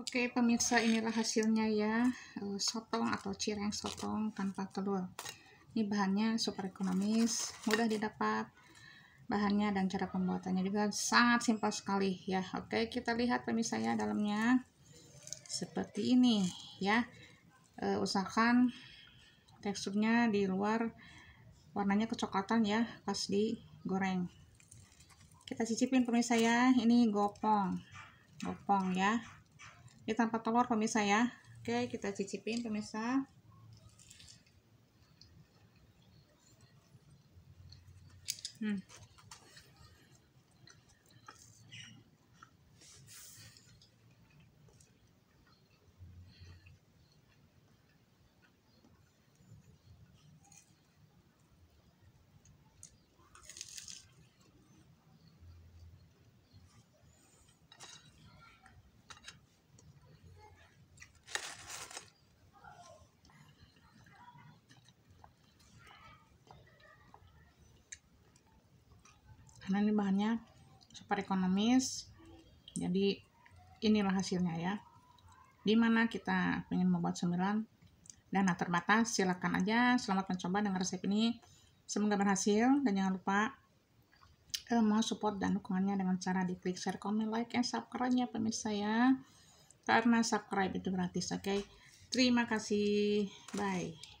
Oke pemirsa inilah hasilnya ya eh, sotong atau cireng sotong tanpa telur ini bahannya super ekonomis mudah didapat bahannya dan cara pembuatannya juga sangat simpel sekali ya oke kita lihat pemirsa ya dalamnya seperti ini ya e, usahakan teksturnya di luar warnanya kecoklatan ya pas digoreng kita cicipin pemirsa ya ini gopong gopong ya ini ya, tanpa telur pemirsa ya oke kita cicipin pemirsa hmm karena ini bahannya super ekonomis jadi inilah hasilnya ya dimana kita ingin membuat cemilan dana terbatas silakan aja selamat mencoba dengan resep ini semoga berhasil dan jangan lupa eh, mau support dan dukungannya dengan cara di klik share komen like and subscribe ya pemirsa ya karena subscribe itu gratis oke okay? terima kasih bye